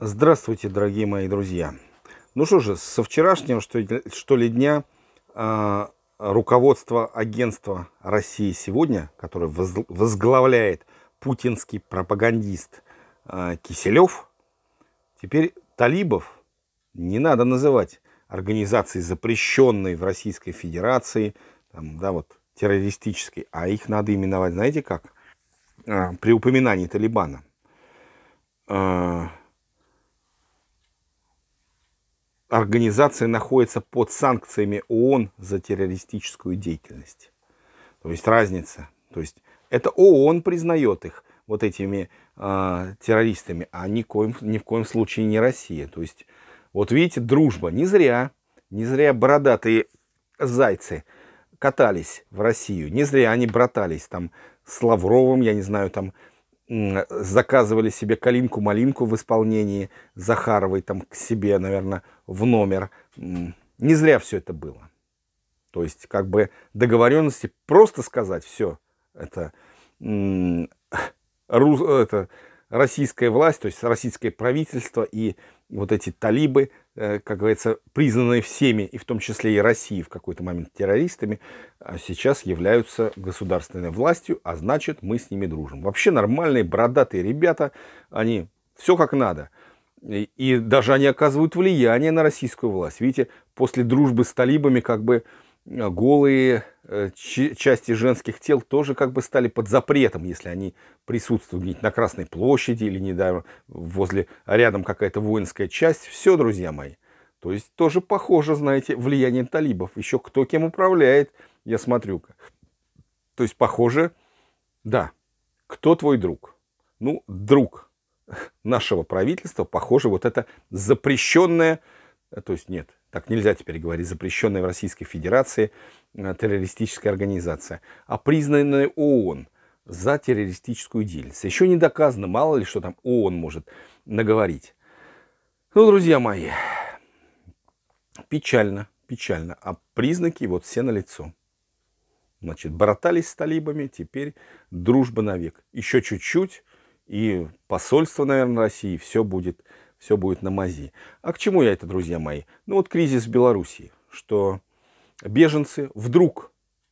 Здравствуйте, дорогие мои друзья! Ну что же, со вчерашнего, что, что ли, дня а, руководство агентства России сегодня, которое возглавляет путинский пропагандист а, Киселев, теперь талибов не надо называть организацией, запрещенной в Российской Федерации, там, да, вот, террористической, а их надо именовать, знаете как, а, при упоминании Талибана – организация находится под санкциями ООН за террористическую деятельность. То есть разница. То есть это ООН признает их вот этими э, террористами, а ни, коим, ни в коем случае не Россия. То есть вот видите, дружба. Не зря, не зря бородатые зайцы катались в Россию. Не зря они братались там с Лавровым, я не знаю, там заказывали себе калинку-малинку в исполнении Захаровой там к себе, наверное, в номер. Не зря все это было. То есть, как бы договоренности просто сказать, все, это, рус, это российская власть, то есть российское правительство и вот эти талибы, э, как говорится, признанные всеми, и в том числе и Россией в какой-то момент террористами, а сейчас являются государственной властью, а значит мы с ними дружим. Вообще нормальные бородатые ребята, они все как надо. И, и даже они оказывают влияние на российскую власть. Видите, после дружбы с талибами как бы а, голые э, части женских тел тоже как бы стали под запретом, если они присутствуют где-нибудь на Красной площади или не да, возле рядом какая-то воинская часть. Все, друзья мои. То есть тоже похоже, знаете, влияние талибов. Еще кто кем управляет, я смотрю-ка. То есть похоже, да, кто твой друг? Ну, друг нашего правительства, похоже, вот это запрещенное, э, то есть нет, так нельзя теперь говорить, запрещенная в Российской Федерации э, террористическая организация, а признанная ООН за террористическую деятельность. Еще не доказано, мало ли, что там ООН может наговорить. Ну, друзья мои, печально, печально, а признаки вот все на лицо. Значит, боротались с талибами, теперь дружба навек. Еще чуть-чуть, и посольство, наверное, России, все будет все будет на мази. А к чему я это, друзья мои? Ну вот кризис в Белоруссии, что беженцы вдруг,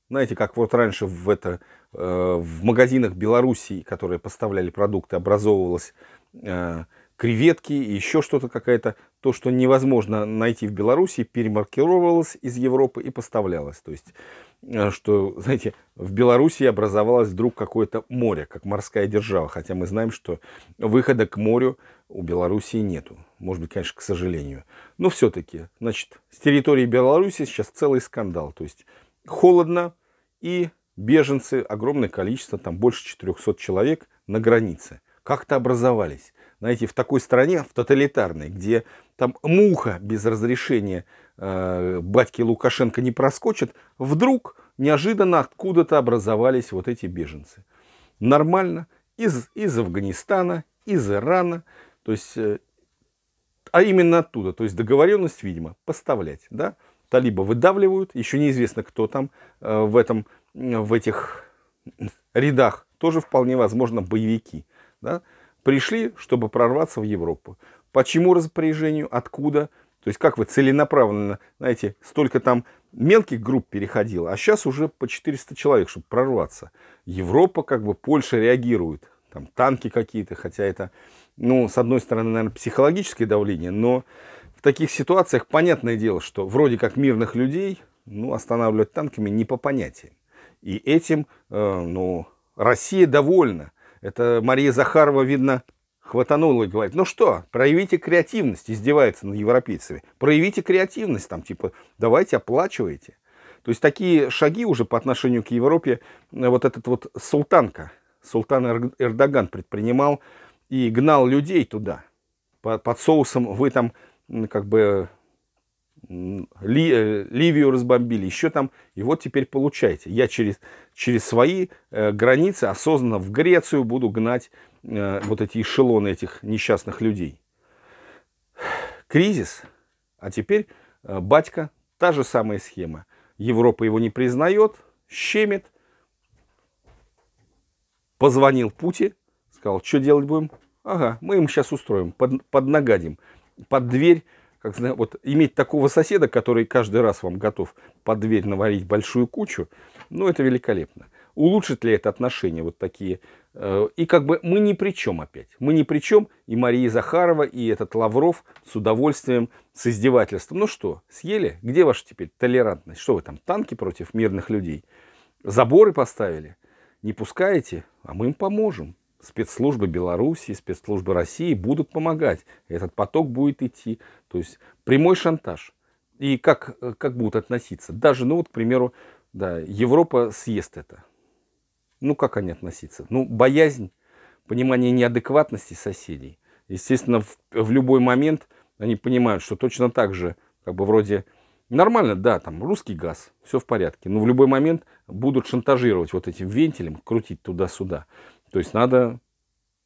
знаете, как вот раньше в, это, э, в магазинах Белоруссии, которые поставляли продукты, образовывалось э, креветки и еще что-то какая-то, то, что невозможно найти в Беларуси, перемаркировалось из Европы и поставлялось. То есть Э, что, знаете, в Белоруссии образовалось вдруг какое-то море, как морская держава, хотя мы знаем, что выхода к морю у Белоруссии нету. Может быть, конечно, к сожалению. Но все-таки, значит, с территории Беларуси сейчас целый скандал. То есть холодно и беженцы, огромное количество, там больше 400 человек на границе. Как-то образовались знаете, в такой стране, в тоталитарной, где там муха без разрешения э, батьки Лукашенко не проскочит, вдруг неожиданно откуда-то образовались вот эти беженцы. Нормально, из, из Афганистана, из Ирана, то есть, э, а именно оттуда, то есть договоренность, видимо, поставлять, да, талиба выдавливают, еще неизвестно, кто там э, в этом, в этих рядах, тоже вполне возможно боевики, да, пришли, чтобы прорваться в Европу. Почему чему распоряжению, откуда, то есть как вы целенаправленно, знаете, столько там мелких групп переходило, а сейчас уже по 400 человек, чтобы прорваться. Европа, как бы Польша реагирует, там танки какие-то, хотя это, ну, с одной стороны, наверное, психологическое давление, но в таких ситуациях понятное дело, что вроде как мирных людей, ну, останавливать танками не по понятиям. И этим, э, ну, Россия довольна. Это Мария Захарова, видно, хватанула и говорит, ну что, проявите креативность, издевается над европейцами. Проявите креативность, там типа, давайте оплачивайте. То есть такие шаги уже по отношению к Европе, э, вот этот вот султанка, султан Эрдоган предпринимал и гнал людей туда. Под соусом вы там как бы ли, э, Ливию разбомбили, еще там, и вот теперь получайте. Я через, через свои э, границы осознанно в Грецию буду гнать э, вот эти эшелоны этих несчастных людей. Кризис. А теперь э, батька, та же самая схема. Европа его не признает, щемит. Позвонил Пути, сказал, что делать будем? Ага, мы им сейчас устроим, под, поднагадим, под дверь как знаю, вот иметь такого соседа, который каждый раз вам готов под дверь наварить большую кучу, ну, это великолепно. Улучшит ли это отношения вот такие? Э, и как бы мы ни при чем опять. Мы ни при чем. И Мария Захарова, и этот Лавров с удовольствием, с издевательством. Ну что, съели? Где ваша теперь толерантность? Что вы там, танки против мирных людей? Заборы поставили? Не пускаете? А мы им поможем спецслужбы Беларуси, спецслужбы России будут помогать. Этот поток будет идти. То есть прямой шантаж. И как, как будут относиться? Даже, ну вот, к примеру, да, Европа съест это. Ну, как они относятся? Ну, боязнь, понимание неадекватности соседей. Естественно, в, в любой момент они понимают, что точно так же, как бы вроде Нормально, да, там русский газ, все в порядке. Но в любой момент будут шантажировать вот этим вентилем, крутить туда-сюда. То есть надо...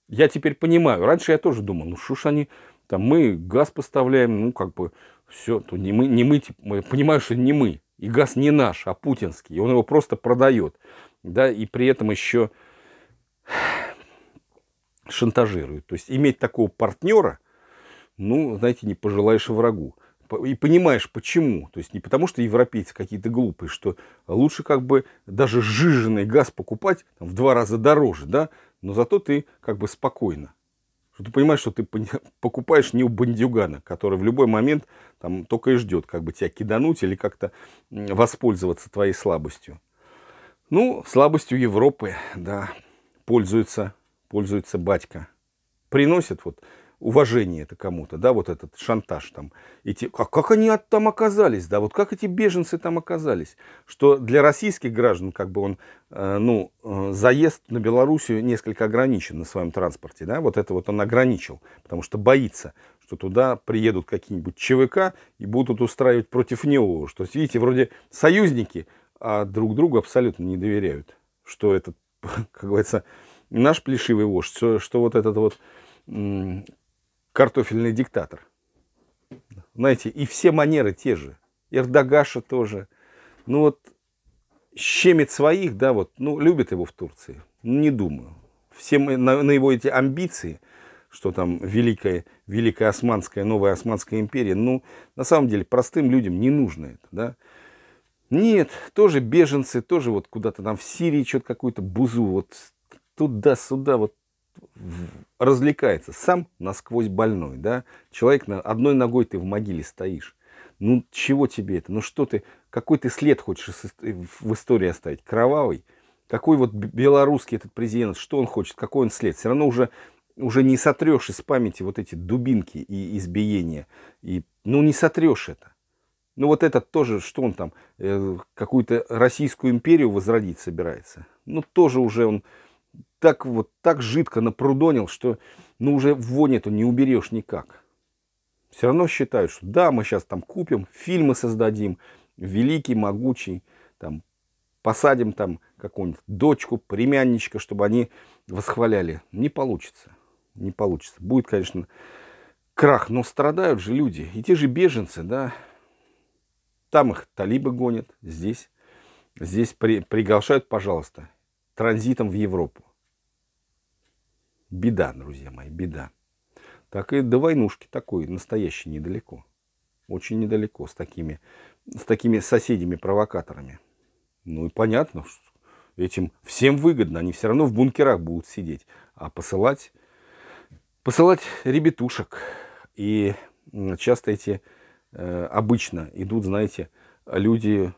Я теперь понимаю. Раньше я тоже думал, ну что ж они... Там мы газ поставляем, ну как бы все, то не мы, не мы, типа, понимаю, что не мы. И газ не наш, а путинский. И он его просто продает. Да, и при этом еще шантажирует. То есть иметь такого партнера, ну, знаете, не пожелаешь и врагу и понимаешь, почему. То есть не потому, что европейцы какие-то глупые, что лучше как бы даже сжиженный газ покупать там, в два раза дороже, да, но зато ты как бы спокойно. Что ты понимаешь, что ты покупаешь не у бандюгана, который в любой момент там только и ждет, как бы тебя кидануть или как-то воспользоваться твоей слабостью. Ну, слабостью Европы, да, пользуется, пользуется батька. Приносит вот уважение это кому-то, да, вот этот шантаж там. Эти, а как они от, там оказались, да, вот как эти беженцы там оказались? Что для российских граждан, как бы он, э, ну, э, заезд на Белоруссию несколько ограничен на своем транспорте, да, вот это вот он ограничил, потому что боится, что туда приедут какие-нибудь ЧВК и будут устраивать против него, что, видите, вроде союзники, а друг другу абсолютно не доверяют, что этот, как говорится, наш плешивый вождь, что, что вот этот вот картофельный диктатор. Знаете, и все манеры те же. Эрдогаша тоже. Ну вот, щемит своих, да, вот, ну, любят его в Турции. Не думаю. Все мы, на, на его эти амбиции, что там великая, великая османская, новая османская империя, ну, на самом деле, простым людям не нужно это, да. Нет, тоже беженцы, тоже вот куда-то там в Сирии что-то какую-то бузу, вот туда-сюда, вот развлекается. Сам насквозь больной, да? Человек, на одной ногой ты в могиле стоишь. Ну, чего тебе это? Ну, что ты, какой ты след хочешь э, в истории оставить? Кровавый? Какой вот белорусский этот президент, что он хочет, какой он след? Все равно уже, уже не сотрешь из памяти вот эти дубинки и избиения. И, ну, не сотрешь это. Ну, вот этот тоже, что он там, э, какую-то Российскую империю возродить собирается? Ну, тоже уже он так вот, так жидко напрудонил, что ну уже вонь-то не уберешь никак. Все равно считают, что да, мы сейчас там купим, фильмы создадим, великий, могучий, там, посадим там какую-нибудь дочку, племянничка, чтобы они восхваляли. Не получится. Не получится. Будет, конечно, крах, но страдают же люди. И те же беженцы, да. Там их талибы гонят, здесь. Здесь при, приглашают, пожалуйста, транзитом в Европу. Беда, друзья мои, беда. Так и до войнушки такой настоящий недалеко. Очень недалеко с такими, с такими соседями-провокаторами. Ну и понятно, что этим всем выгодно. Они все равно в бункерах будут сидеть. А посылать, посылать ребятушек. И часто эти э, обычно идут, знаете, люди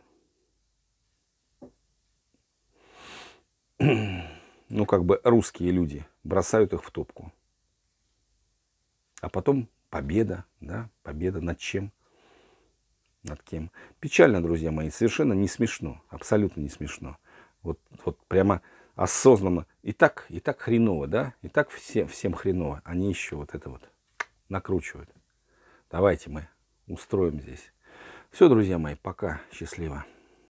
ну, как бы русские люди бросают их в топку. А потом победа, да, победа над чем? Над кем? Печально, друзья мои, совершенно не смешно, абсолютно не смешно. Вот, вот прямо осознанно. И так, и так хреново, да? И так всем, всем хреново. Они еще вот это вот накручивают. Давайте мы устроим здесь. Все, друзья мои, пока. Счастливо.